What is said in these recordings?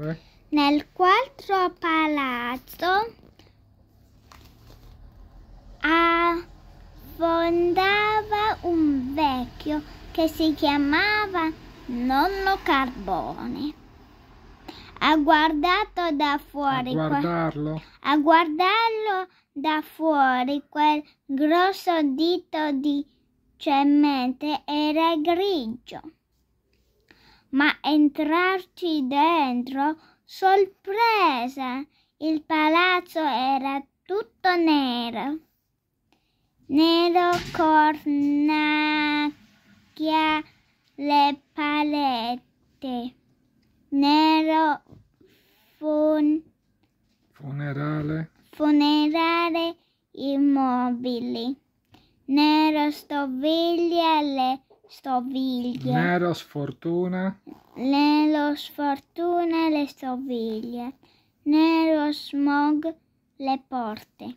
Eh? Nel quattro palazzo affondava un vecchio che si chiamava Nonno Carbone. Ha guardato da fuori. A guardarlo. A guardarlo da fuori quel grosso dito di cemento era grigio ma entrarci dentro sorpresa. Il palazzo era tutto nero. Nero cornacchia le palette. Nero fun funerale. funerale mobili, Nero stoviglie le stoviglie. Nero sfortuna. Nero sfortuna le stoviglie. Nero smog le porte.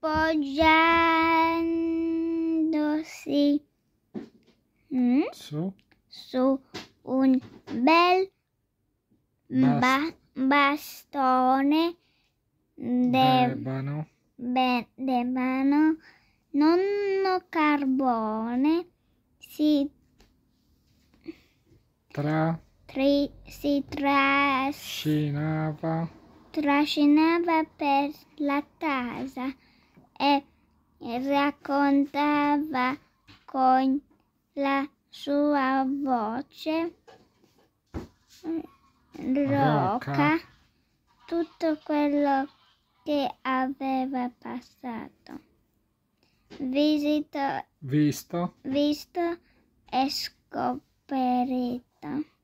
Appoggiandosi mm? su. su. un bel ba- bastone debbano, be, debbano nonno carbone si tra tri, si trascinava trascinava per la casa e raccontava con la sua voce rocca tutto quello che che aveva passato. Visito, visto, visto e scoperto.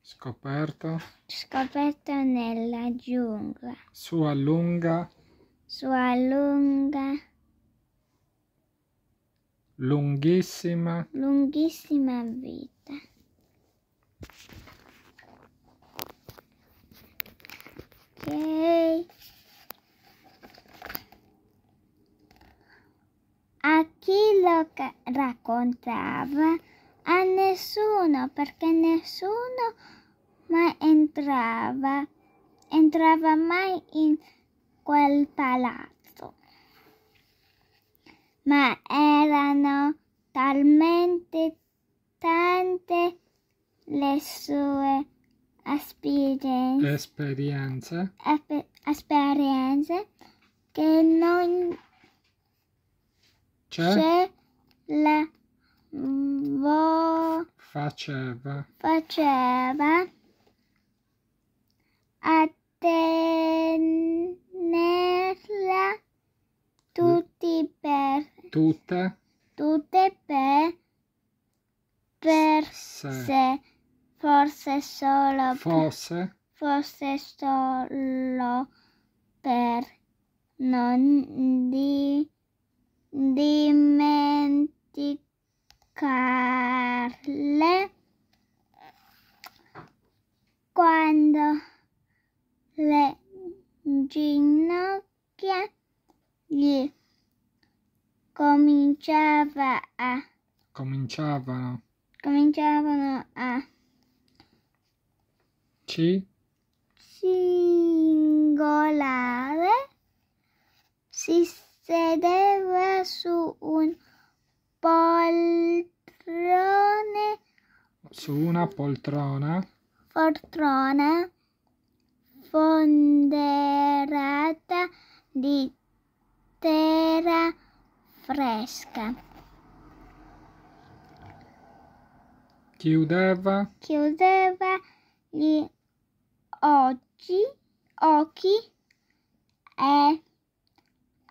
Scoperto. Scoperto nella giungla. Sua lunga. Sua lunga. Lunghissima. Lunghissima vita. che raccontava a nessuno perché nessuno mai entrava, entrava mai in quel palazzo. Ma erano talmente tante le sue esperienze, esperienze. esperienze che non c'è la mm, vo, faceva, faceva a tenerla tutti per tutte tutte per per se, se forse solo forse forse solo per non di dimenticare di quando le ginocchia gli cominciava a cominciavano cominciavano a ci singolare si sedeva su un poltrone. Su una poltrona. Poltrona fonderata di terra fresca. Chiudeva. Chiudeva gli occhi, occhi e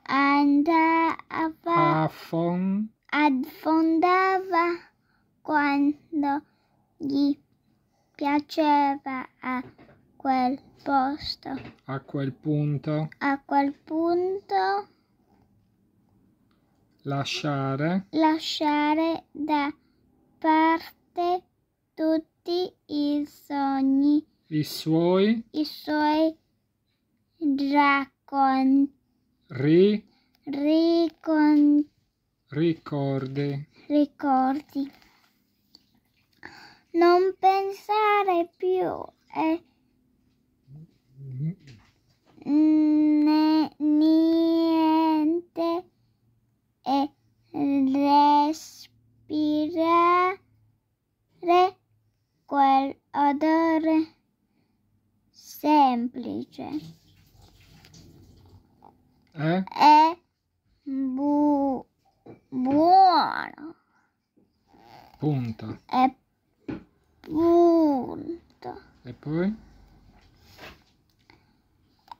andava a fondere affondava quando gli piaceva a quel posto. A quel punto. A quel punto. Lasciare. Lasciare da parte tutti i sogni. I suoi. I suoi racconti. Ri. Riconti ricordi. Ricordi. Non pensare più eh. mm, e niente e respirare quel odore semplice. Eh? E eh? Punta. E punta. E poi?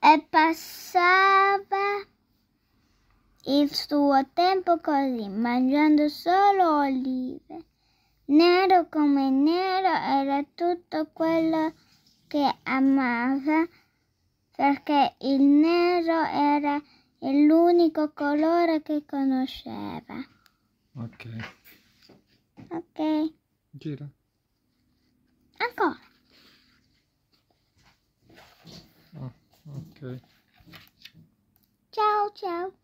E passava il suo tempo così, mangiando solo olive. Nero come nero era tutto quello che amava, perché il nero era l'unico colore che conosceva. Ok. Ok. Gira. Ancora. Ah, ok. Tchau, tchau.